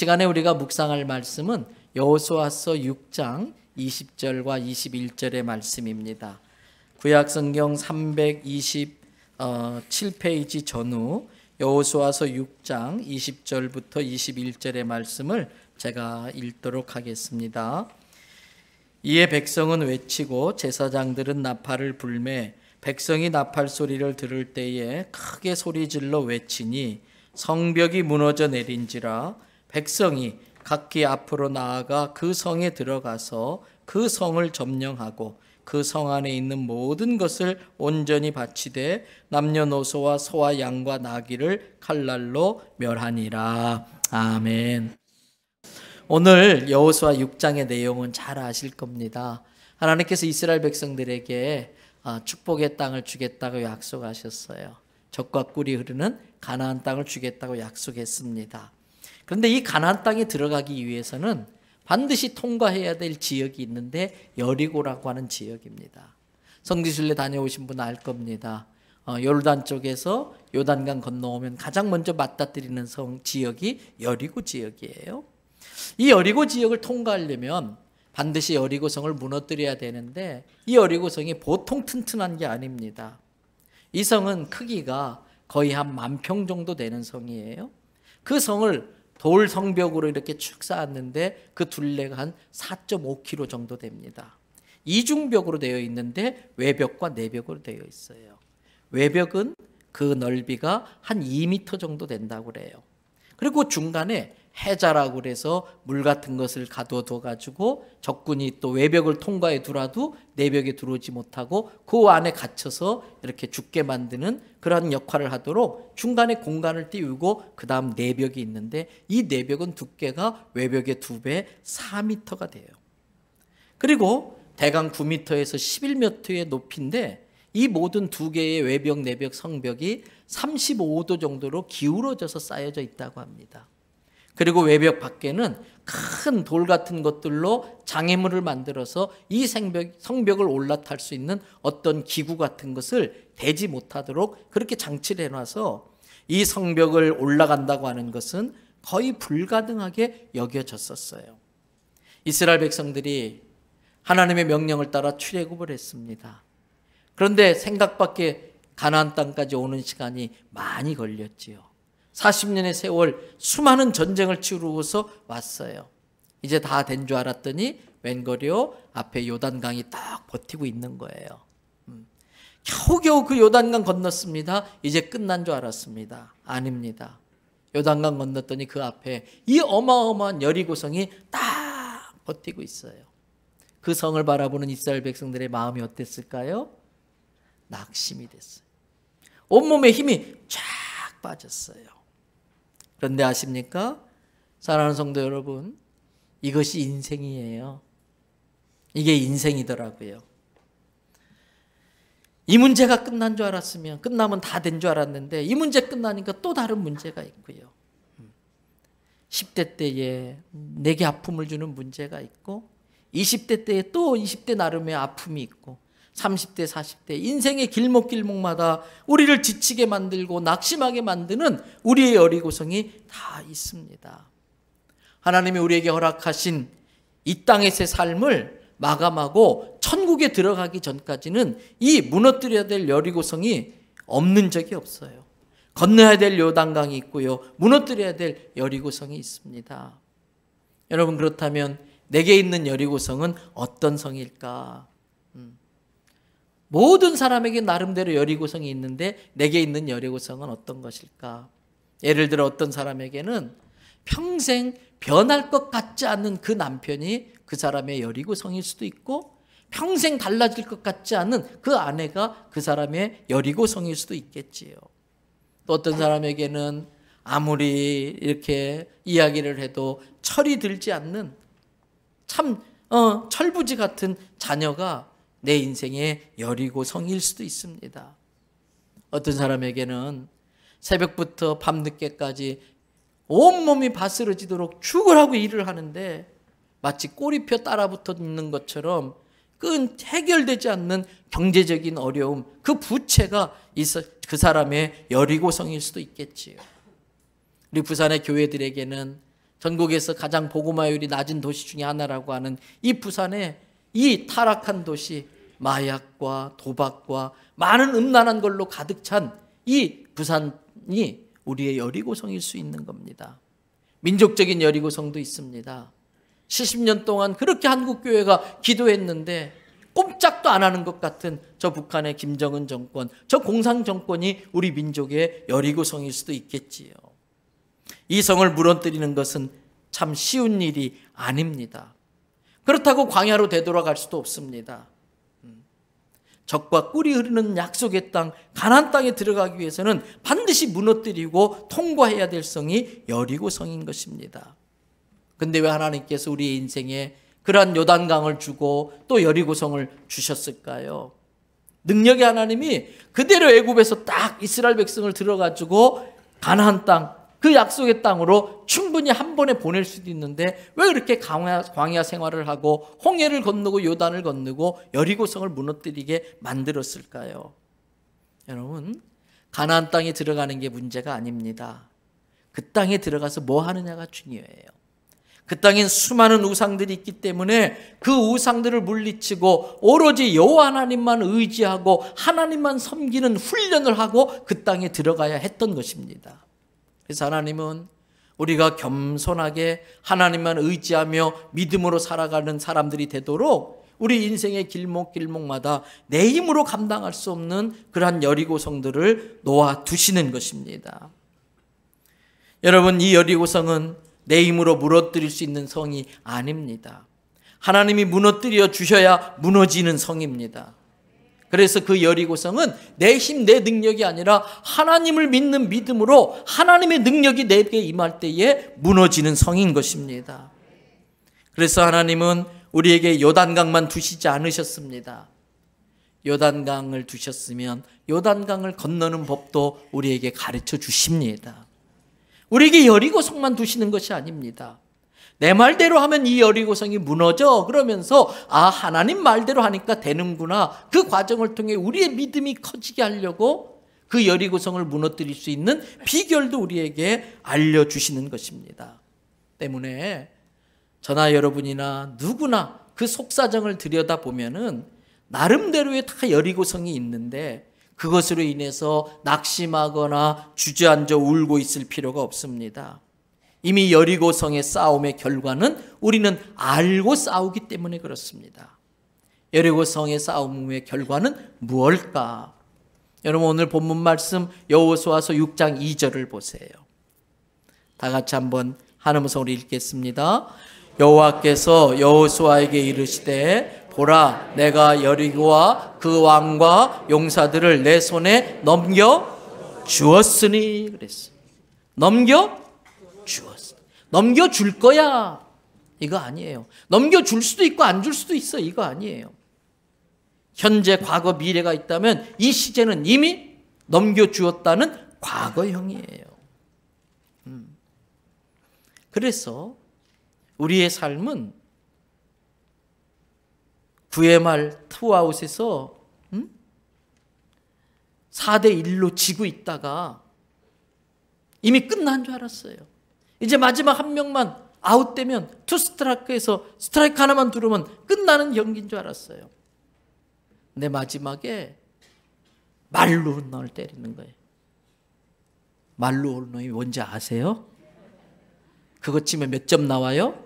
시간에 우리가 묵상할 말씀은 여호수아서 6장 20절과 21절의 말씀입니다. 구약 성경 327페이지 전후 여호수아서 6장 20절부터 21절의 말씀을 제가 읽도록 하겠습니다. 이에 백성은 외치고 제사장들은 나팔을 불매 백성이 나팔 소리를 들을 때에 크게 소리질러 외치니 성벽이 무너져 내린지라 백성이 각기 앞으로 나아가 그 성에 들어가서 그 성을 점령하고 그 성 안에 있는 모든 것을 온전히 바치되 남녀노소와 소와 양과 나귀를 칼날로 멸하니라. 아멘. 오늘 여호수아 6장의 내용은 잘 아실 겁니다. 하나님께서 이스라엘 백성들에게 아, 축복의 땅을 주겠다고 약속하셨어요. 적과 꿀이 흐르는 가나안 땅을 주겠다고 약속했습니다. 그런데 이 가나안 땅에 들어가기 위해서는 반드시 통과해야 될 지역이 있는데 여리고라고 하는 지역입니다. 성지순례 다녀오신 분 알 겁니다. 어, 요단 쪽에서 요단강 건너오면 가장 먼저 맞닥뜨리는 성 지역이 여리고 지역이에요. 이 여리고 지역을 통과하려면 반드시 여리고 성을 무너뜨려야 되는데 이 여리고 성이 보통 튼튼한 게 아닙니다. 이 성은 크기가 거의 한만평 정도 되는 성이에요. 그 성을 돌 성벽으로 이렇게 축 쌓았는데 그 둘레가 한 4.5km 정도 됩니다. 이중벽으로 되어 있는데 외벽과 내벽으로 되어 있어요. 외벽은 그 넓이가 한 2m 정도 된다고 그래요. 그리고 중간에 해자라고 그래서 물 같은 것을 가둬둬 가지고 적군이 또 외벽을 통과해 두라도 내벽에 들어오지 못하고 그 안에 갇혀서 이렇게 죽게 만드는 그런 역할을 하도록 중간에 공간을 띄우고 그다음 내벽이 있는데 이 내벽은 두께가 외벽의 두 배 4미터가 돼요. 그리고 대강 9미터에서 1 1미터의 높이인데 이 모든 두 개의 외벽, 내벽, 성벽이 35도 정도로 기울어져서 쌓여져 있다고 합니다. 그리고 외벽 밖에는 큰 돌 같은 것들로 장애물을 만들어서 이 생벽, 성벽을 올라탈 수 있는 어떤 기구 같은 것을 대지 못하도록 그렇게 장치를 해놔서 이 성벽을 올라간다고 하는 것은 거의 불가능하게 여겨졌었어요. 이스라엘 백성들이 하나님의 명령을 따라 출애굽을 했습니다. 그런데 생각밖에 가나안 땅까지 오는 시간이 많이 걸렸지요. 40년의 세월 수많은 전쟁을 치르고서 왔어요. 이제 다 된 줄 알았더니 웬걸요 앞에 요단강이 딱 버티고 있는 거예요. 음. 겨우겨우 그 요단강 건넜습니다. 이제 끝난 줄 알았습니다. 아닙니다. 요단강 건넜더니 그 앞에 이 어마어마한 여리고성이 딱 버티고 있어요. 그 성을 바라보는 이스라엘 백성들의 마음이 어땠을까요? 낙심이 됐어요. 온몸에 힘이 쫙 빠졌어요. 그런데 아십니까? 사랑하는 성도 여러분, 이것이 인생이에요. 이게 인생이더라고요. 이 문제가 끝난 줄 알았으면 끝나면 다 된 줄 알았는데 이 문제 끝나니까 또 다른 문제가 있고요. 10대 때에 내게 아픔을 주는 문제가 있고 20대 때에 또 20대 나름의 아픔이 있고 30대, 40대 인생의 길목길목마다 우리를 지치게 만들고 낙심하게 만드는 우리의 어리고성이 다 있습니다. 하나님이 우리에게 허락하신 이 땅에서의 삶을 마감하고 천국에 들어가기 전까지는 이 무너뜨려야 될 여리고성이 없는 적이 없어요. 건너야 될 요단강이 있고요. 무너뜨려야 될 여리고성이 있습니다. 여러분 그렇다면 내게 있는 여리고성은 어떤 성일까? 모든 사람에게 나름대로 여리고성이 있는데 내게 있는 여리고성은 어떤 것일까? 예를 들어 어떤 사람에게는 평생 변할 것 같지 않는 그 남편이 그 사람의 여리고성일 수도 있고 평생 달라질 것 같지 않은 그 아내가 그 사람의 여리고성일 수도 있겠지요. 또 어떤 사람에게는 아무리 이렇게 이야기를 해도 철이 들지 않는 참 어, 철부지 같은 자녀가 내 인생의 열이고 성일 수도 있습니다. 어떤 사람에게는 새벽부터 밤늦게까지 온몸이 바스러지도록 죽으라고 일을 하는데 마치 꼬리표 따라붙어 있는 것처럼 끈 해결되지 않는 경제적인 어려움, 그 부채가 있어 그 사람의 열이고성일 수도 있겠지요. 우리 부산의 교회들에게는 전국에서 가장 보고마율이 낮은 도시 중에 하나라고 하는 이 부산에 이 타락한 도시 마약과 도박과 많은 음란한 걸로 가득 찬 이 부산이 우리의 여리고성일 수 있는 겁니다. 민족적인 여리고성도 있습니다. 70년 동안 그렇게 한국 교회가 기도했는데 꼼짝도 안 하는 것 같은 저 북한의 김정은 정권, 저 공산 정권이 우리 민족의 여리고성일 수도 있겠지요. 이 성을 무너뜨리는 것은 참 쉬운 일이 아닙니다. 그렇다고 광야로 되돌아갈 수도 없습니다. 음. 적과 꿀이 흐르는 약속의 땅 가나안 땅에 들어가기 위해서는 반드시 무너뜨리고 통과해야 될 성이 여리고 성인 것입니다. 근데 왜 하나님께서 우리의 인생에 그러한 요단강을 주고 또 여리고 성을 주셨을까요? 능력의 하나님이 그대로 애굽에서 딱 이스라엘 백성을 들어가지고 가나안 땅그 약속의 땅으로 충분히 한 번에 보낼 수도 있는데 왜이렇게 광야, 광야 생활을 하고 홍해를 건너고 요단을 건너고 여리고성을 무너뜨리게 만들었을까요? 여러분 가나안 땅에 들어가는 게 문제가 아닙니다. 그 땅에 들어가서 뭐 하느냐가 중요해요. 그 땅엔 수많은 우상들이 있기 때문에 그 우상들을 물리치고 오로지 여호와 하나님만 의지하고 하나님만 섬기는 훈련을 하고 그 땅에 들어가야 했던 것입니다. 그래서 하나님은 우리가 겸손하게 하나님만 의지하며 믿음으로 살아가는 사람들이 되도록 우리 인생의 길목길목마다 내 힘으로 감당할 수 없는 그러한 여리고성들을 놓아두시는 것입니다. 여러분, 이 여리고성은 내 힘으로 무너뜨릴 수 있는 성이 아닙니다. 하나님이 무너뜨려 주셔야 무너지는 성입니다. 그래서 그 여리고성은 내 힘, 내 능력이 아니라 하나님을 믿는 믿음으로 하나님의 능력이 내게 임할 때에 무너지는 성인 것입니다. 그래서 하나님은 우리에게 요단강만 두시지 않으셨습니다. 요단강을 두셨으면 요단강을 건너는 법도 우리에게 가르쳐 주십니다. 우리에게 여리고성만 두시는 것이 아닙니다. 내 말대로 하면 이 여리고성이 무너져. 그러면서 아 하나님 말대로 하니까 되는구나. 그 과정을 통해 우리의 믿음이 커지게 하려고 그 여리고성을 무너뜨릴 수 있는 비결도 우리에게 알려주시는 것입니다. 때문에 저나 여러분이나 누구나 그 속사정을 들여다보면은 나름대로의 다 여리고성이 있는데 그것으로 인해서 낙심하거나 주저앉아 울고 있을 필요가 없습니다. 이미 여리고성의 싸움의 결과는 우리는 알고 싸우기 때문에 그렇습니다. 여리고성의 싸움의 결과는 무엇일까? 여러분 오늘 본문 말씀 여호수아서 6장 2절을 보세요. 다 같이 한번 하는 소리 읽겠습니다. 여호와께서 여호수아에게 이르시되 보라 내가 여리고와 그 왕과 용사들을 내 손에 넘겨 주었으니 그랬어. 넘겨 주었어. 넘겨줄 거야. 이거 아니에요. 넘겨줄 수도 있고 안 줄 수도 있어. 이거 아니에요. 현재, 과거, 미래가 있다면 이 시제는 이미 넘겨주었다는 과거형이에요. 음. 그래서 우리의 삶은 구의 말 투아웃에서 음? 4대 1로 지고 있다가 이미 끝난 줄 알았어요. 이제 마지막 한 명만 아웃되면 투 스트라이크에서 스트라이크 하나만 두르면 끝나는 경기인 줄 알았어요. 내 마지막에 말로 홀런을 때리는 거예요. 말로 홀런이 뭔지 아세요? 그것 치면 몇 점 나와요?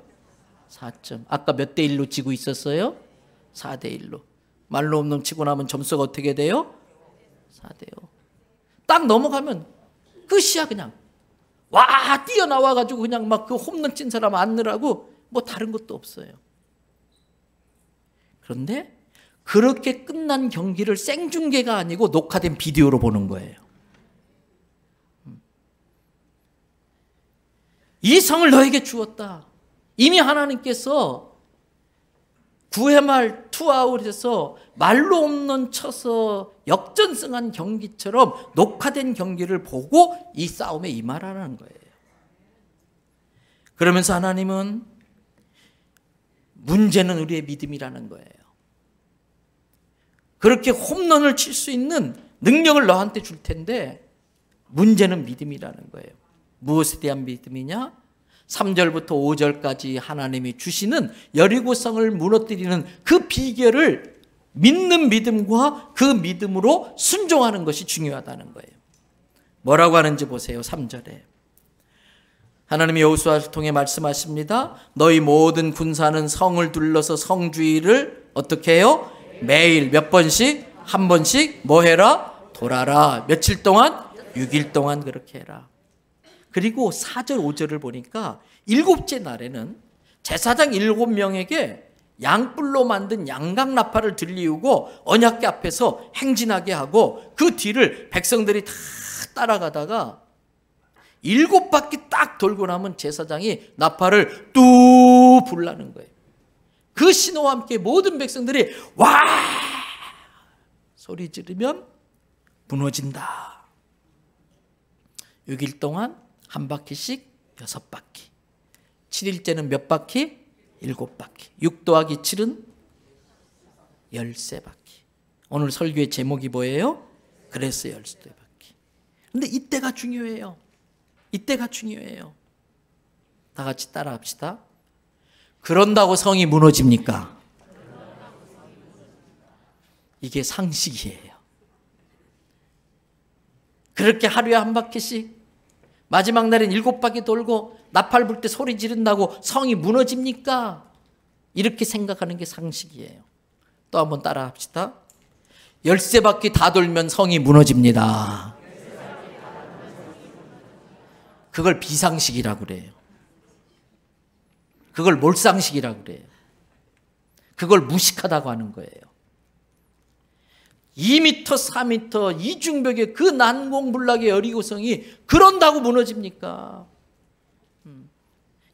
4점. 아까 몇 대 1로 지고 있었어요? 4 대 1로. 말로 홈런 치고 나면 점수가 어떻게 돼요? 4 대 5. 딱 넘어가면 끝이야 그냥. 와 뛰어나와 가지고 그냥 막 그 홈런 친 사람 안느라고 뭐 다른 것도 없어요. 그런데 그렇게 끝난 경기를 생중계가 아니고 녹화된 비디오로 보는 거예요. 이 성을 너에게 주었다. 이미 하나님께서 구회말 투아웃에서 말로 없는 쳐서 역전승한 경기처럼 녹화된 경기를 보고 이 싸움에 임하라는 거예요. 그러면서 하나님은 문제는 우리의 믿음이라는 거예요. 그렇게 홈런을 칠 수 있는 능력을 너한테 줄 텐데 문제는 믿음이라는 거예요. 무엇에 대한 믿음이냐? 3절부터 5절까지 하나님이 주시는 여리고성을 무너뜨리는 그 비결을 믿는 믿음과 그 믿음으로 순종하는 것이 중요하다는 거예요. 뭐라고 하는지 보세요. 3절에. 하나님이 여호수아를 통해 말씀하십니다. 너희 모든 군사는 성을 둘러서 성주의를 어떻게 해요? 매일 몇 번씩 한 번씩 뭐 해라? 돌아라. 며칠 동안? 6일 동안 그렇게 해라. 그리고 4절, 5절을 보니까 일곱째 날에는 제사장 일곱 명에게 양불로 만든 양각 나팔을 들리우고 언약궤 앞에서 행진하게 하고 그 뒤를 백성들이 다 따라가다가 일곱 바퀴 딱 돌고 나면 제사장이 나팔을 뚜 불라는 거예요. 그 신호와 함께 모든 백성들이 와 소리 지르면 무너진다. 6일 동안 한 바퀴씩 여섯 바퀴. 7일째는 몇 바퀴? 일곱 바퀴. 6 더하기 7은 열세 바퀴. 오늘 설교의 제목이 뭐예요? 그래서 열세 바퀴. 근데 이때가 중요해요. 이때가 중요해요. 다 같이 따라 합시다. 그런다고 성이 무너집니까? 이게 상식이에요. 그렇게 하루에 한 바퀴씩 마지막 날엔 일곱 바퀴 돌고 나팔 불 때 소리 지른다고 성이 무너집니까? 이렇게 생각하는 게 상식이에요. 또 한번 따라 합시다. 열세 바퀴 다 돌면 성이 무너집니다. 그걸 비상식이라고 그래요. 그걸 몰상식이라고 그래요. 그걸 무식하다고 하는 거예요. 2m, 4m 이중벽의 그 난공불락의 여리고성이 그런다고 무너집니까? 음.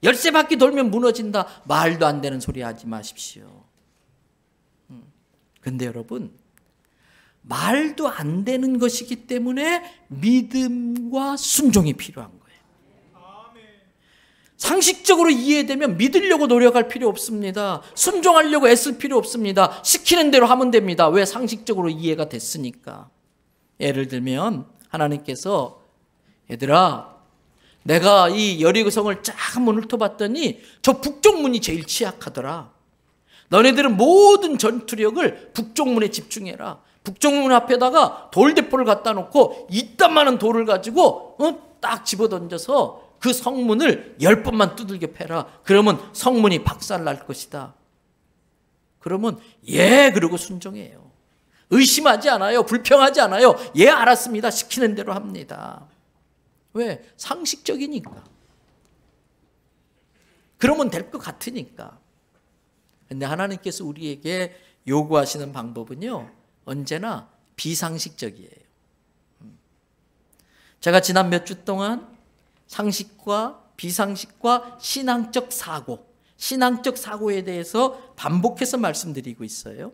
열쇠 바퀴 돌면 무너진다. 말도 안 되는 소리 하지 마십시오. 음. 근데 여러분, 말도 안 되는 것이기 때문에 믿음과 순종이 필요한 거예요. 상식적으로 이해되면 믿으려고 노력할 필요 없습니다. 순종하려고 애쓸 필요 없습니다. 시키는 대로 하면 됩니다. 왜 상식적으로 이해가 됐으니까. 예를 들면 하나님께서 얘들아 내가 이 여리고성을 쫙 한번 훑봤더니저 북쪽문이 제일 취약하더라. 너네들은 모든 전투력을 북쪽문에 집중해라. 북쪽문 앞에다가 돌대포를 갖다 놓고 이딴만한 돌을 가지고 어? 딱 집어던져서 그 성문을 열 번만 두들겨 패라. 그러면 성문이 박살 날 것이다. 그러면 예 그리고 순종해요. 의심하지 않아요. 불평하지 않아요. 예 알았습니다. 시키는 대로 합니다. 왜? 상식적이니까. 그러면 될 것 같으니까. 근데 하나님께서 우리에게 요구하시는 방법은요. 언제나 비상식적이에요. 음. 제가 지난 몇 주 동안 상식과 비상식과 신앙적 사고, 신앙적 사고에 대해서 반복해서 말씀드리고 있어요.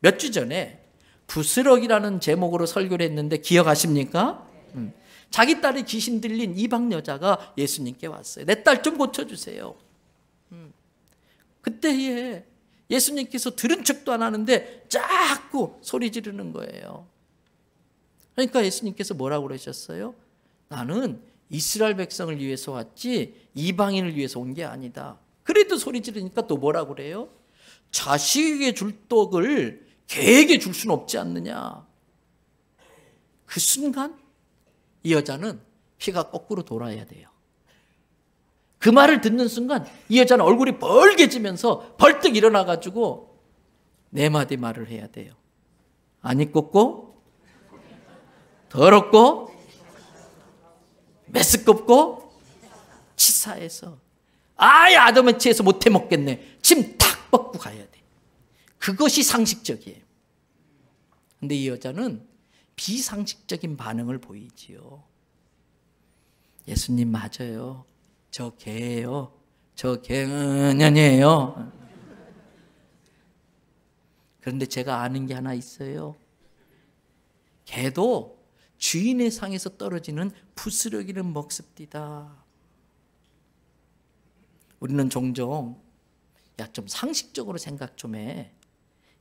몇 주 전에 부스럭이라는 제목으로 설교를 했는데 기억하십니까? 음. 자기 딸이 귀신 들린 이방 여자가 예수님께 왔어요. 내 딸 좀 고쳐주세요. 음. 그때에 예수님께서 들은 척도 안 하는데 자꾸 소리 지르는 거예요. 그러니까 예수님께서 뭐라고 그러셨어요? 나는 이스라엘 백성을 위해서 왔지 이방인을 위해서 온 게 아니다. 그래도 소리 지르니까 또 뭐라 그래요? 자식에게 줄 떡을 개에게 줄 수는 없지 않느냐. 그 순간 이 여자는 피가 거꾸로 돌아야 돼요. 그 말을 듣는 순간 이 여자는 얼굴이 벌개지면서 벌떡 일어나가지고 네 마디 말을 해야 돼요. 안 입고 더럽고 매스껍고 치사해서 아예 아담의치에서 못해 먹겠네. 침탁 벗고 가야 돼. 그것이 상식적이에요. 근데 이 여자는 비상식적인 반응을 보이지요. 예수님 맞아요. 저 개예요. 저 개는 년이에요. 그런데 제가 아는 게 하나 있어요. 개도 주인의 상에서 떨어지는 부스러기를 먹습디다. 우리는 종종 야좀 상식적으로 생각 좀 해.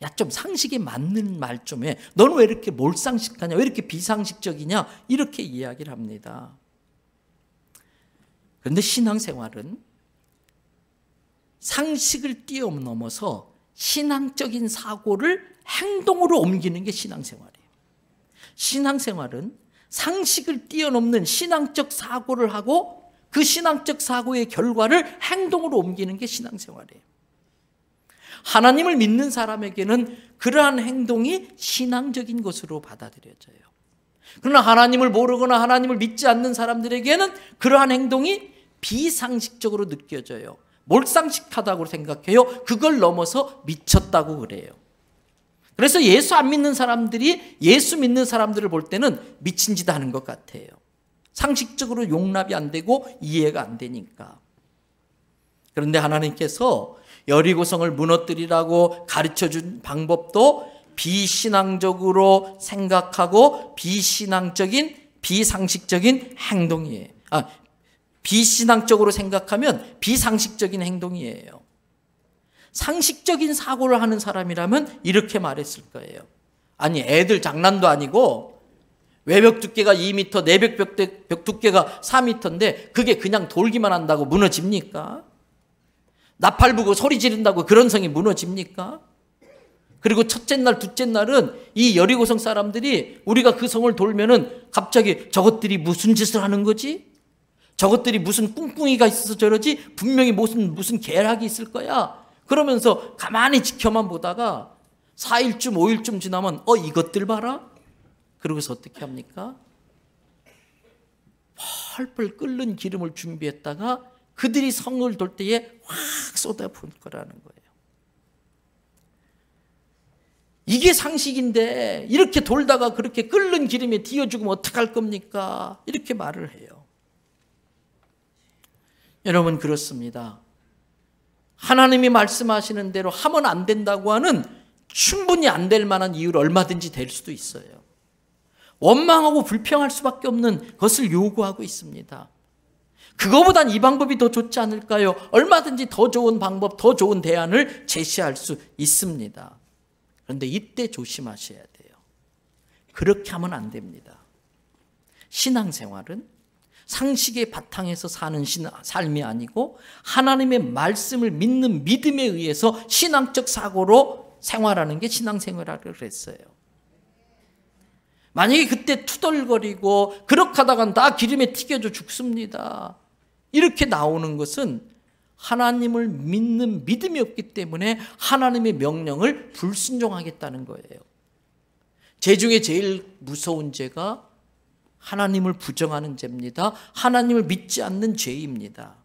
야좀 상식에 맞는 말 좀 해. 넌왜 이렇게 몰상식하냐? 왜 이렇게 비상식적이냐? 이렇게 이야기를 합니다. 그런데 신앙생활은 상식을 뛰어넘어서 신앙적인 사고를 행동으로 옮기는 게 신앙생활. 신앙생활은 상식을 뛰어넘는 신앙적 사고를 하고 그 신앙적 사고의 결과를 행동으로 옮기는 게 신앙생활이에요. 하나님을 믿는 사람에게는 그러한 행동이 신앙적인 것으로 받아들여져요. 그러나 하나님을 모르거나 하나님을 믿지 않는 사람들에게는 그러한 행동이 비상식적으로 느껴져요. 몰상식하다고 생각해요. 그걸 넘어서 미쳤다고 그래요. 그래서 예수 안 믿는 사람들이 예수 믿는 사람들을 볼 때는 미친 짓 하는 것 같아요. 상식적으로 용납이 안 되고 이해가 안 되니까. 그런데 하나님께서 여리고성을 무너뜨리라고 가르쳐 준 방법도 비신앙적으로 생각하고 비신앙적인 비상식적인 행동이에요. 아, 비신앙적으로 생각하면 비상식적인 행동이에요. 상식적인 사고를 하는 사람이라면 이렇게 말했을 거예요. 아니, 애들 장난도 아니고 외벽 두께가 2m, 내벽 벽 두께가 4m인데 그게 그냥 돌기만 한다고 무너집니까? 나팔 부고 소리 지른다고 그런 성이 무너집니까? 그리고 첫째 날, 둘째 날은 이 여리고성 사람들이 우리가 그 성을 돌면은 갑자기 저것들이 무슨 짓을 하는 거지? 저것들이 무슨 꿍꿍이가 있어서 저러지? 분명히 무슨, 무슨 계략이 있을 거야. 그러면서 가만히 지켜만 보다가 4일쯤, 5일쯤 지나면 어, 이것들 봐라? 그러고서 어떻게 합니까? 펄펄 끓는 기름을 준비했다가 그들이 성을 돌 때에 확 쏟아부을 거라는 거예요. 이게 상식인데 이렇게 돌다가 그렇게 끓는 기름에 뒤어 죽으면 어떡할 겁니까? 이렇게 말을 해요. 여러분 그렇습니다. 하나님이 말씀하시는 대로 하면 안 된다고 하는 충분히 안 될 만한 이유를 얼마든지 될 수도 있어요. 원망하고 불평할 수밖에 없는 것을 요구하고 있습니다. 그거보단 이 방법이 더 좋지 않을까요? 얼마든지 더 좋은 방법, 더 좋은 대안을 제시할 수 있습니다. 그런데 이때 조심하셔야 돼요. 그렇게 하면 안 됩니다. 신앙생활은 상식의 바탕에서 사는 신, 삶이 아니고 하나님의 말씀을 믿는 믿음에 의해서 신앙적 사고로 생활하는 게 신앙생활이라고 그랬어요. 만약에 그때 투덜거리고 그렇게 하다간 다 기름에 튀겨져 죽습니다. 이렇게 나오는 것은 하나님을 믿는 믿음이 없기 때문에 하나님의 명령을 불순종하겠다는 거예요. 제 중에 제일 무서운 죄가 하나님을 부정하는 죄입니다. 하나님을 믿지 않는 죄입니다.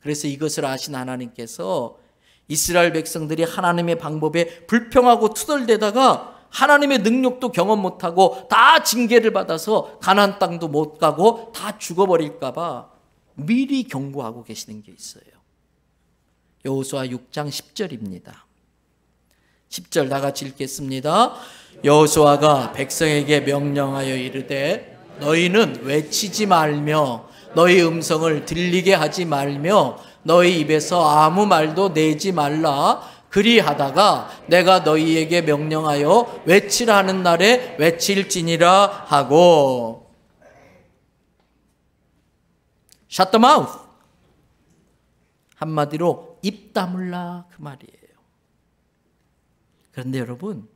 그래서 이것을 아신 하나님께서 이스라엘 백성들이 하나님의 방법에 불평하고 투덜대다가 하나님의 능력도 경험 못하고 다 징계를 받아서 가난 땅도 못 가고 다 죽어버릴까봐 미리 경고하고 계시는 게 있어요. 여호수아 6장 10절입니다. 10절 다 같이 읽겠습니다. 여호수아가 백성에게 명령하여 이르되 너희는 외치지 말며 너희 음성을 들리게 하지 말며 너희 입에서 아무 말도 내지 말라 그리하다가 내가 너희에게 명령하여 외치라 는 날에 외칠지니라 하고 Shut the mouth 한마디로 입 다물라 그 말이에요 그런데 여러분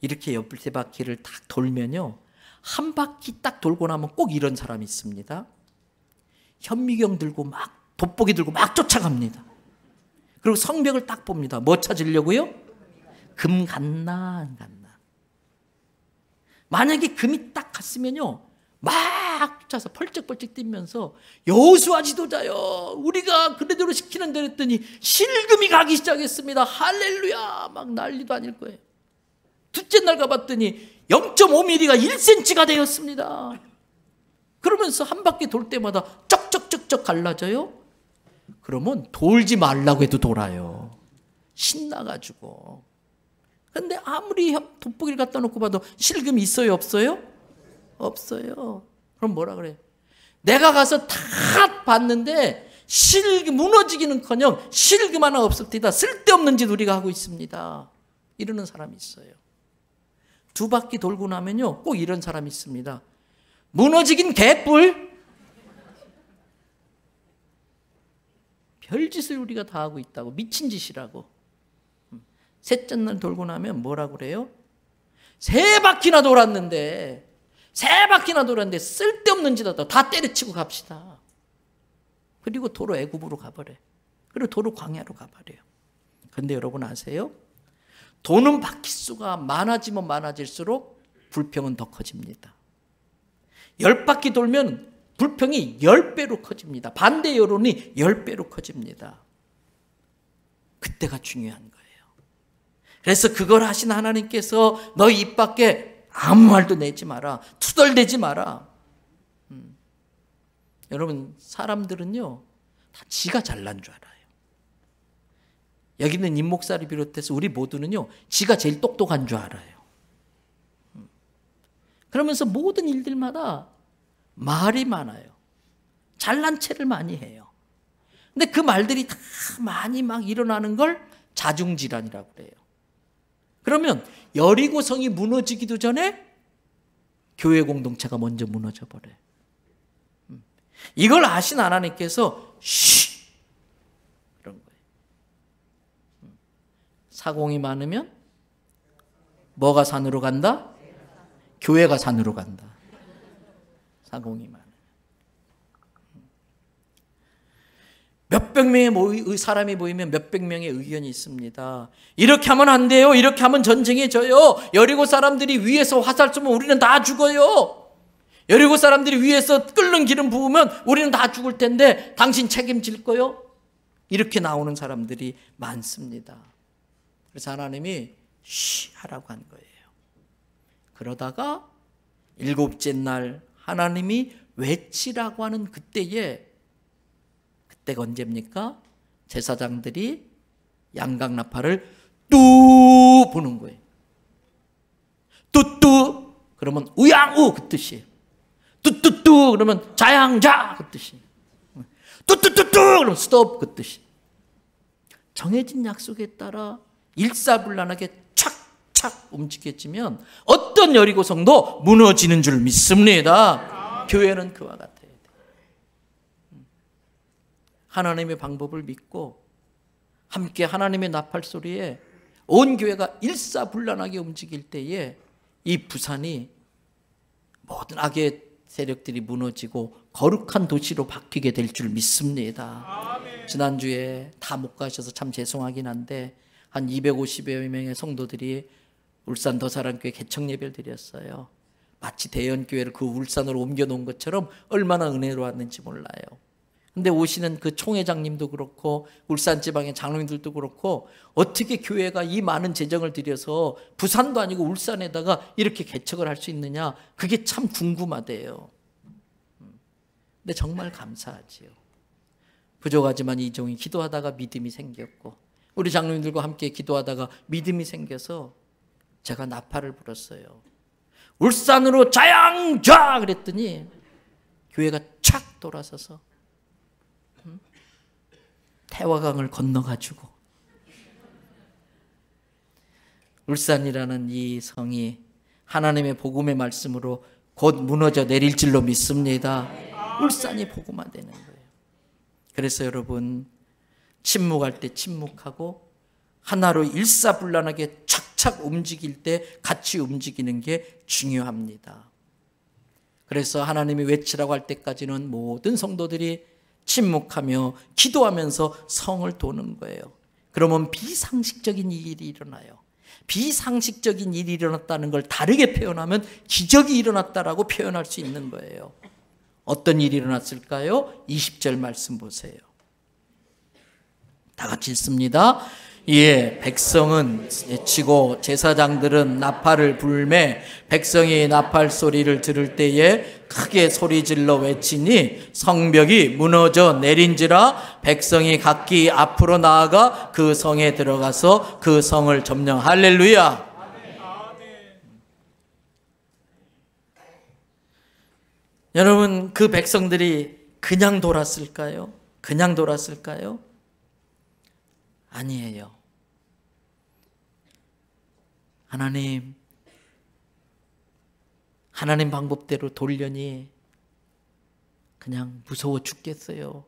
이렇게 옆세 바퀴를 딱 돌면요. 한 바퀴 딱 돌고 나면 꼭 이런 사람이 있습니다. 현미경 들고 막 돋보기 들고 막 쫓아갑니다. 그리고 성벽을 딱 봅니다. 뭐 찾으려고요? 금 갔나 안 갔나. 만약에 금이 딱 갔으면요. 막 차서 펄쩍펄쩍 뛰면서 여호수아 지도자여 우리가 그대로 시키는 대로 했더니 실금이 가기 시작했습니다. 할렐루야 막 난리도 아닐 거예요. 둘째 날 가봤더니 0.5mm가 1cm가 되었습니다. 그러면서 한 바퀴 돌 때마다 쩍쩍쩍쩍 갈라져요. 그러면 돌지 말라고 해도 돌아요. 신나가지고. 근데 아무리 돋보기를 갖다 놓고 봐도 실금이 있어요 없어요? 없어요. 그럼 뭐라 그래요? 내가 가서 다 봤는데 실기 무너지기는커녕 실금 하나 없습디다 쓸데없는 짓 우리가 하고 있습니다. 이러는 사람이 있어요. 두 바퀴 돌고 나면요 꼭 이런 사람이 있습니다. 무너지긴 개뿔. 별짓을 우리가 다 하고 있다고 미친 짓이라고. 음. 셋째 날 돌고 나면 뭐라 그래요? 세 바퀴나 돌았는데 세 바퀴나 돌았는데 쓸데없는 짓하다 다 때려치고 갑시다. 그리고 도로 애굽으로 가버려. 요 그리고 도로 광야로 가버려요. 근데 여러분 아세요? 돈은 바퀴 수가 많아지면 많아질수록 불평은 더 커집니다. 열 바퀴 돌면 불평이 열 배로 커집니다. 반대 여론이 열 배로 커집니다. 그때가 중요한 거예요. 그래서 그걸 하신 하나님께서 너희 입 밖에 아무 말도 내지 마라. 투덜대지 마라. 음. 여러분, 사람들은요, 다 지가 잘난 줄 알아요. 여기 있는 임 목사를 비롯해서 우리 모두는요, 지가 제일 똑똑한 줄 알아요. 음. 그러면서 모든 일들마다 말이 많아요. 잘난 체를 많이 해요. 근데 그 말들이 다 많이 막 일어나는 걸 자중질환이라고 그래요. 그러면 여리고성이 무너지기도 전에 교회 공동체가 먼저 무너져 버려요. 음. 이걸 아신 하나님께서 쉬 이런 거예요. 음. 사공이 많으면 뭐가 산으로 간다? 교회가 산으로 간다. 사공이 많. 몇백 명의 사람이 모이면 몇백 명의 의견이 있습니다. 이렇게 하면 안 돼요. 이렇게 하면 전쟁이 져요. 여리고 사람들이 위에서 화살 쏘면 우리는 다 죽어요. 여리고 사람들이 위에서 끓는 기름 부으면 우리는 다 죽을 텐데 당신 책임질 거요? 이렇게 나오는 사람들이 많습니다. 그래서 하나님이 쉬 하라고 한 거예요. 그러다가 일곱째 날 하나님이 외치라고 하는 그때에 그때가 언제입니까? 제사장들이 양강나팔을 뚜 부는 거예요. 뚜뚜 그러면 우양우 그 뜻이에요. 뚜뚜뚜 그러면 자양자 그 뜻이에요. 뚜뚜뚜뚜 그러면 스톱 그 뜻이. 정해진 약속에 따라 일사불란하게 착착 움직여지면 어떤 여리고성도 무너지는 줄 믿습니다. 교회는 그와 같다. 하나님의 방법을 믿고 함께 하나님의 나팔 소리에 온 교회가 일사불란하게 움직일 때에 이 부산이 모든 악의 세력들이 무너지고 거룩한 도시로 바뀌게 될 줄 믿습니다. 아멘. 지난주에 다 못 가셔서 참 죄송하긴 한데 한 250여 명의 성도들이 울산 더사랑교회 개척 예배를 드렸어요. 마치 대연교회를 그 울산으로 옮겨놓은 것처럼 얼마나 은혜로왔는지 몰라요. 근데 오시는 그 총회장님도 그렇고 울산 지방의 장로님들도 그렇고 어떻게 교회가 이 많은 재정을 들여서 부산도 아니고 울산에다가 이렇게 개척을 할 수 있느냐 그게 참 궁금하대요. 음. 근데 정말 감사하지요. 부족하지만 이종이 기도하다가 믿음이 생겼고 우리 장로님들과 함께 기도하다가 믿음이 생겨서 제가 나팔을 불었어요. 울산으로 자양좌 그랬더니 교회가 착 돌아서서 태화강을 건너가지고 울산이라는 이 성이 하나님의 복음의 말씀으로 곧 무너져 내릴 줄로 믿습니다. 울산이 복음화되는 거예요. 그래서 여러분 침묵할 때 침묵하고 하나로 일사불란하게 착착 움직일 때 같이 움직이는 게 중요합니다. 그래서 하나님이 외치라고 할 때까지는 모든 성도들이 침묵하며 기도하면서 성을 도는 거예요. 그러면 비상식적인 일이 일어나요. 비상식적인 일이 일어났다는 걸 다르게 표현하면 기적이 일어났다라고 표현할 수 있는 거예요. 어떤 일이 일어났을까요? 20절 말씀 보세요. 다 같이 읽습니다. 이에 백성은 외치고 제사장들은 나팔을 불매 백성이 나팔 소리를 들을 때에 크게 소리질러 외치니 성벽이 무너져 내린지라 백성이 각기 앞으로 나아가 그 성에 들어가서 그 성을 점령 할렐루야 여러분 그 백성들이 그냥 돌았을까요? 그냥 돌았을까요? 아니에요. 하나님, 하나님 방법대로 돌려니 그냥 무서워 죽겠어요.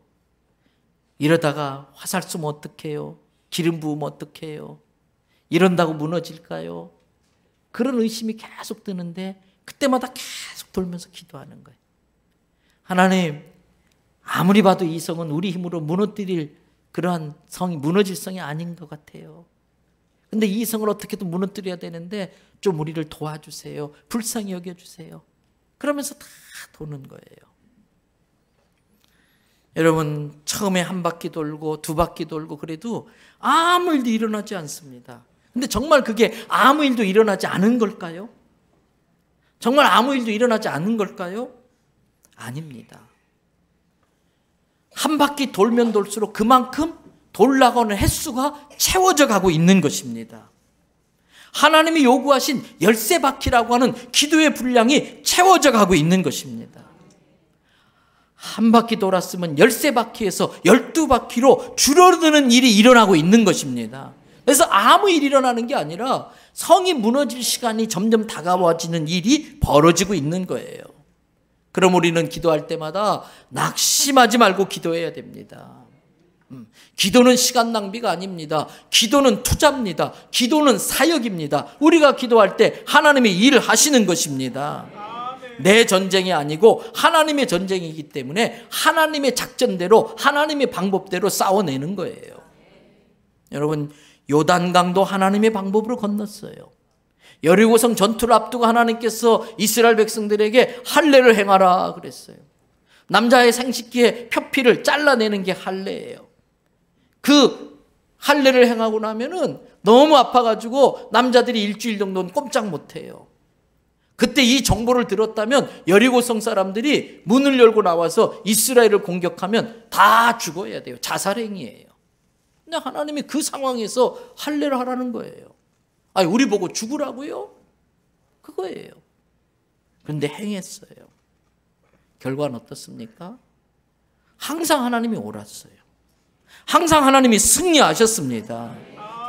이러다가 화살 쏘면 어떡해요? 기름 부으면 어떡해요? 이런다고 무너질까요? 그런 의심이 계속 드는데 그때마다 계속 돌면서 기도하는 거예요. 하나님, 아무리 봐도 이성은 우리 힘으로 무너뜨릴 그러한 성이 무너질 성이 아닌 것 같아요. 근데 이 성을 어떻게든 무너뜨려야 되는데 좀 우리를 도와주세요. 불쌍히 여겨주세요. 그러면서 다 도는 거예요. 여러분 처음에 한 바퀴 돌고 두 바퀴 돌고 그래도 아무 일도 일어나지 않습니다. 근데 정말 그게 아무 일도 일어나지 않은 걸까요? 정말 아무 일도 일어나지 않은 걸까요? 아닙니다. 한 바퀴 돌면 돌수록 그만큼 돌라가는 횟수가 채워져 가고 있는 것입니다. 하나님이 요구하신 열세 바퀴라고 하는 기도의 분량이 채워져 가고 있는 것입니다. 한 바퀴 돌았으면 열세 바퀴에서 열두 바퀴로 줄어드는 일이 일어나고 있는 것입니다. 그래서 아무 일이 일어나는 게 아니라 성이 무너질 시간이 점점 다가와지는 일이 벌어지고 있는 거예요. 그럼 우리는 기도할 때마다 낙심하지 말고 기도해야 됩니다. 음. 기도는 시간 낭비가 아닙니다. 기도는 투자입니다. 기도는 사역입니다. 우리가 기도할 때 하나님의 일을 하시는 것입니다. 내 전쟁이 아니고 하나님의 전쟁이기 때문에 하나님의 작전대로 하나님의 방법대로 싸워내는 거예요. 여러분 요단강도 하나님의 방법으로 건넜어요. 여리고성 전투를 앞두고 하나님께서 이스라엘 백성들에게 할례를 행하라 그랬어요. 남자의 생식기에 표피를 잘라내는 게 할례예요. 그 할례를 행하고 나면은 너무 아파가지고 남자들이 일주일 정도는 꼼짝 못해요. 그때 이 정보를 들었다면 여리고성 사람들이 문을 열고 나와서 이스라엘을 공격하면 다 죽어야 돼요. 자살행위예요. 근데 하나님이 그 상황에서 할례를 하라는 거예요. 아 우리 보고 죽으라고요? 그거예요. 그런데 행했어요. 결과는 어떻습니까? 항상 하나님이 옳았어요. 항상 하나님이 승리하셨습니다.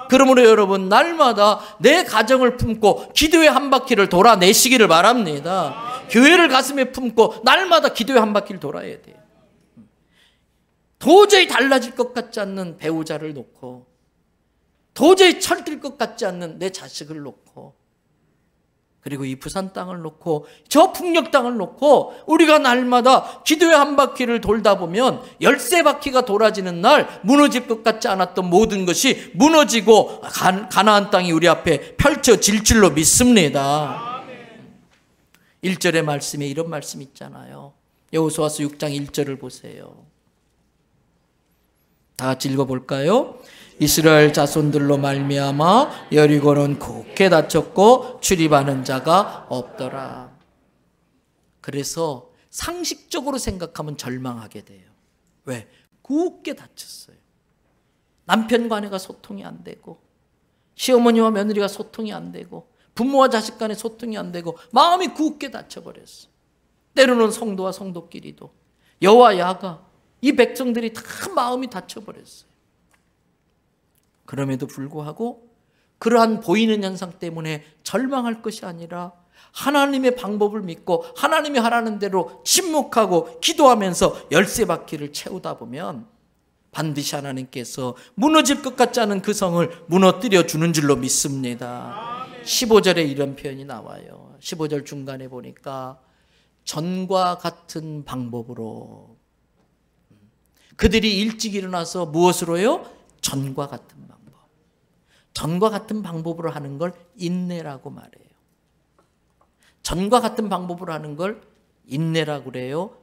그러므로 여러분 날마다 내 가정을 품고 기도의 한 바퀴를 돌아내시기를 바랍니다. 교회를 가슴에 품고 날마다 기도의 한 바퀴를 돌아야 돼요. 도저히 달라질 것 같지 않는 배우자를 놓고 도저히 철들 것 같지 않는 내 자식을 놓고 그리고 이 부산 땅을 놓고 저 풍력 땅을 놓고 우리가 날마다 기도의 한 바퀴를 돌다 보면 열세 바퀴가 돌아지는 날 무너질 것 같지 않았던 모든 것이 무너지고 가나안 땅이 우리 앞에 펼쳐질 줄로 믿습니다. 1절의 말씀에 이런 말씀 있잖아요. 여호수아서 6장 1절을 보세요. 다 같이 읽어볼까요? 이스라엘 자손들로 말미암아 여리고는 곧게 다쳤고 출입하는 자가 없더라. 그래서 상식적으로 생각하면 절망하게 돼요. 왜? 굳게 닫혔어요. 남편과 아 소통이 안 되고 시어머니와 며느리가 소통이 안 되고 부모와 자식 간의 소통이 안 되고 마음이 굳게 닫혀버렸어. 때로는 성도와 성도끼리도 여와 야가 이 백성들이 다 마음이 닫혀버렸어 그럼에도 불구하고 그러한 보이는 현상 때문에 절망할 것이 아니라 하나님의 방법을 믿고 하나님이 하라는 대로 침묵하고 기도하면서 열쇠 바퀴를 채우다 보면 반드시 하나님께서 무너질 것 같지 않은 그 성을 무너뜨려 주는 줄로 믿습니다. 15절에 이런 표현이 나와요. 15절 중간에 보니까 전과 같은 방법으로 그들이 일찍 일어나서 무엇으로요? 전과 같은 전과 같은 방법으로 하는 걸 인내라고 말해요. 전과 같은 방법으로 하는 걸 인내라고 그래요.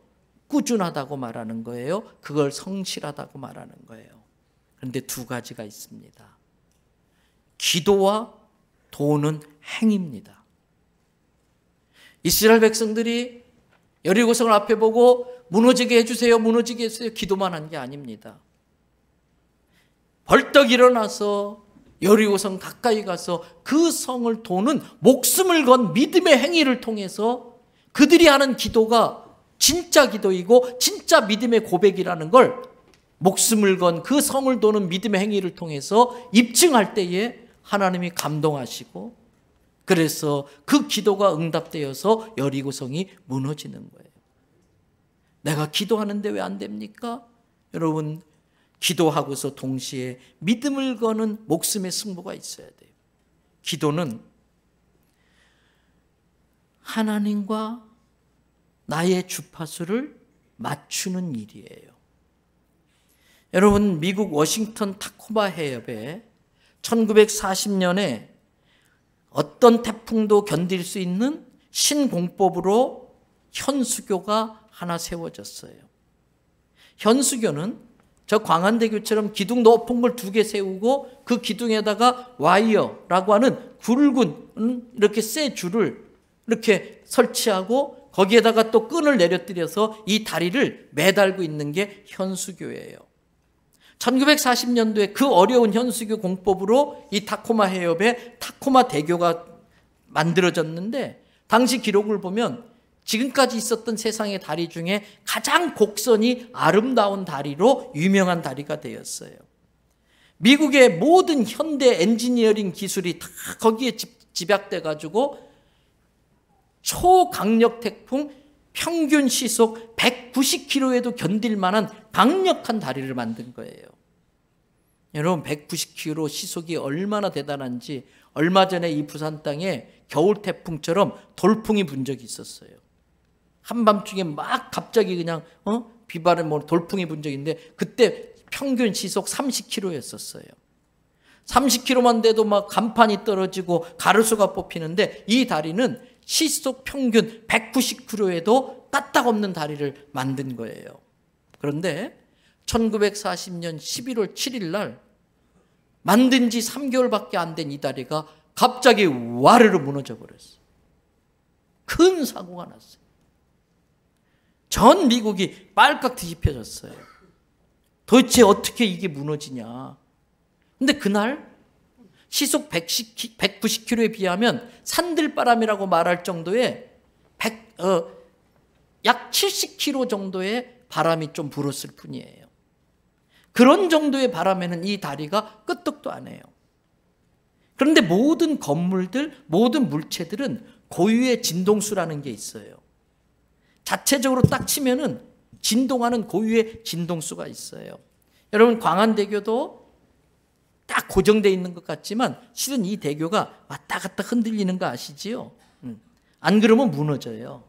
꾸준하다고 말하는 거예요. 그걸 성실하다고 말하는 거예요. 그런데 두 가지가 있습니다. 기도와 도는 행입니다. 이스라엘 백성들이 여리고성을 앞에 보고 무너지게 해주세요, 무너지게 해주세요 기도만 한 게 아닙니다. 벌떡 일어나서 여리고성 가까이 가서 그 성을 도는 목숨을 건 믿음의 행위를 통해서 그들이 하는 기도가 진짜 기도이고 진짜 믿음의 고백이라는 걸 목숨을 건 그 성을 도는 믿음의 행위를 통해서 입증할 때에 하나님이 감동하시고 그래서 그 기도가 응답되어서 여리고성이 무너지는 거예요. 내가 기도하는데 왜 안 됩니까? 여러분 기도하고서 동시에 믿음을 거는 목숨의 승부가 있어야 돼요. 기도는 하나님과 나의 주파수를 맞추는 일이에요. 여러분 미국 워싱턴 타코바 해협에 1940년에 어떤 태풍도 견딜 수 있는 신공법으로 현수교가 하나 세워졌어요. 현수교는 저 광안대교처럼 기둥 높은 걸 두 개 세우고 그 기둥에다가 와이어라고 하는 굵은 음, 이렇게 쇠 줄을 이렇게 설치하고 거기에다가 또 끈을 내려뜨려서 이 다리를 매달고 있는 게 현수교예요. 1940년도에 그 어려운 현수교 공법으로 이 타코마 해협에 타코마 대교가 만들어졌는데 당시 기록을 보면 지금까지 있었던 세상의 다리 중에 가장 곡선이 아름다운 다리로 유명한 다리가 되었어요. 미국의 모든 현대 엔지니어링 기술이 다 거기에 집약돼 가지고 초강력 태풍 평균 시속 190km에도 견딜 만한 강력한 다리를 만든 거예요. 여러분 190km 시속이 얼마나 대단한지 얼마 전에 이 부산 땅에 겨울 태풍처럼 돌풍이 분 적이 있었어요. 한밤중에 막 갑자기 그냥 어? 비바람 뭐 돌풍이 분 적인데 그때 평균 시속 30km였었어요. 30km만 돼도 막 간판이 떨어지고 가로수가 뽑히는데 이 다리는 시속 평균 190km에도 까딱 없는 다리를 만든 거예요. 그런데 1940년 11월 7일 날 만든 지 3개월밖에 안 된 이 다리가 갑자기 와르르 무너져 버렸어요. 큰 사고가 났어요. 전 미국이 빨갛 뒤집혀졌어요. 도대체 어떻게 이게 무너지냐. 근데 그날 시속 110, 190km에 비하면 산들바람이라고 말할 정도의 100, 어, 약 70km 정도의 바람이 좀 불었을 뿐이에요. 그런 정도의 바람에는 이 다리가 끄떡도 안 해요. 그런데 모든 건물들, 모든 물체들은 고유의 진동수라는 게 있어요. 자체적으로 딱 치면은 진동하는 고유의 진동수가 있어요. 여러분 광안대교도 딱 고정되어 있는 것 같지만 실은 이 대교가 왔다 갔다 흔들리는 거 아시지요? 음. 안 그러면 무너져요.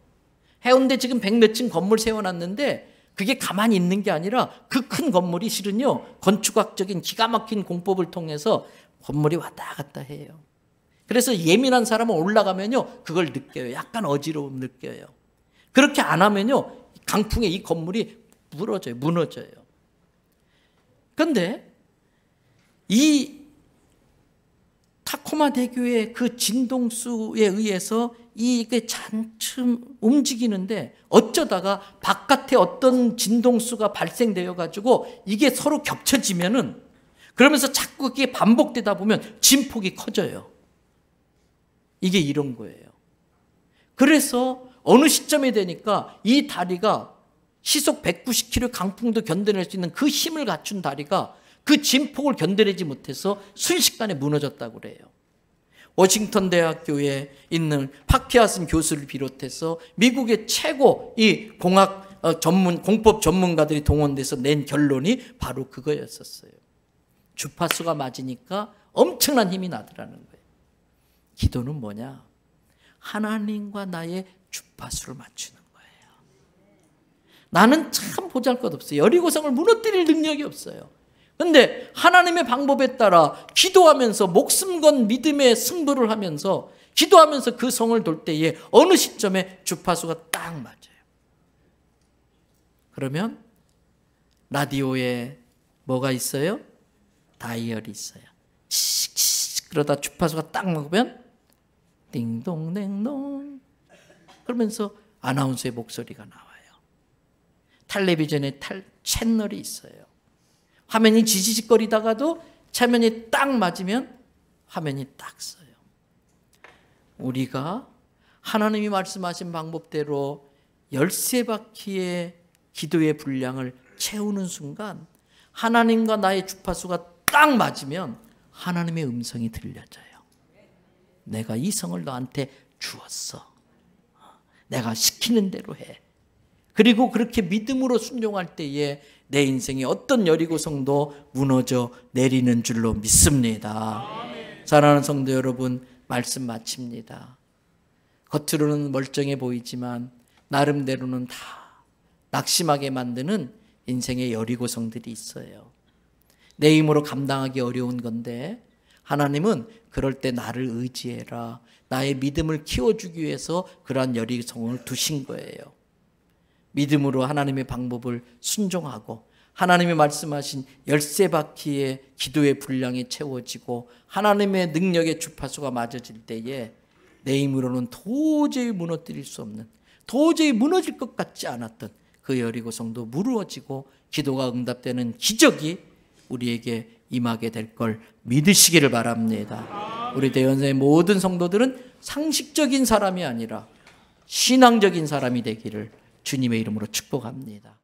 해운대 지금 백몇 층 건물 세워놨는데 그게 가만히 있는 게 아니라 그 큰 건물이 실은요 건축학적인 기가 막힌 공법을 통해서 건물이 왔다 갔다 해요. 그래서 예민한 사람은 올라가면요 그걸 느껴요. 약간 어지러움 느껴요. 그렇게 안 하면요. 강풍에 이 건물이 무너져요. 무너져요. 근데 이 타코마 대교의 그 진동수에 의해서 이게 잔참 움직이는데 어쩌다가 바깥에 어떤 진동수가 발생되어 가지고 이게 서로 겹쳐지면은 그러면서 자꾸 이게 반복되다 보면 진폭이 커져요. 이게 이런 거예요. 그래서 어느 시점이 되니까 이 다리가 시속 190km 강풍도 견뎌낼 수 있는 그 힘을 갖춘 다리가 그 진폭을 견뎌내지 못해서 순식간에 무너졌다고 그래요. 워싱턴 대학교에 있는 파키아슨 교수를 비롯해서 미국의 최고 이 공학 어, 전문 공법 전문가들이 동원돼서 낸 결론이 바로 그거였었어요. 주파수가 맞으니까 엄청난 힘이 나더라는 거예요. 기도는 뭐냐? 하나님과 나의 주파수를 맞추는 거예요. 나는 참 보잘것없어요. 여리고성을 무너뜨릴 능력이 없어요. 근데 하나님의 방법에 따라 기도하면서 목숨 건 믿음의 승부를 하면서 기도하면서 그 성을 돌 때에 어느 시점에 주파수가 딱 맞아요. 그러면 라디오에 뭐가 있어요? 다이얼이 있어요. 그러다 주파수가 딱 먹으면 띵동댕동 그러면서 아나운서의 목소리가 나와요. 텔레비전에 탈 채널이 있어요. 화면이 지지직거리다가도 체면이 딱 맞으면 화면이 딱 써요. 우리가 하나님이 말씀하신 방법대로 열세 바퀴의 기도의 분량을 채우는 순간 하나님과 나의 주파수가 딱 맞으면 하나님의 음성이 들려져요. 내가 이 성을 너한테 주었어. 내가 시키는 대로 해. 그리고 그렇게 믿음으로 순종할 때에 내 인생의 어떤 여리고성도 무너져 내리는 줄로 믿습니다. 아 사랑하는 성도 여러분, 말씀 마칩니다. 겉으로는 멀쩡해 보이지만 나름대로는 다 낙심하게 만드는 인생의 여리고성들이 있어요. 내 힘으로 감당하기 어려운 건데 하나님은 그럴 때 나를 의지해라. 나의 믿음을 키워주기 위해서 그러한 여리성을 두신 거예요. 믿음으로 하나님의 방법을 순종하고 하나님의 말씀하신 열세 바퀴의 기도의 분량이 채워지고 하나님의 능력의 주파수가 맞아질 때에 내 힘으로는 도저히 무너뜨릴 수 없는 도저히 무너질 것 같지 않았던 그 여리고성도 그 무르워지고 기도가 응답되는 기적이 우리에게 임하게 될 걸 믿으시기를 바랍니다. 우리 대연사의 모든 성도들은 상식적인 사람이 아니라 신앙적인 사람이 되기를 주님의 이름으로 축복합니다.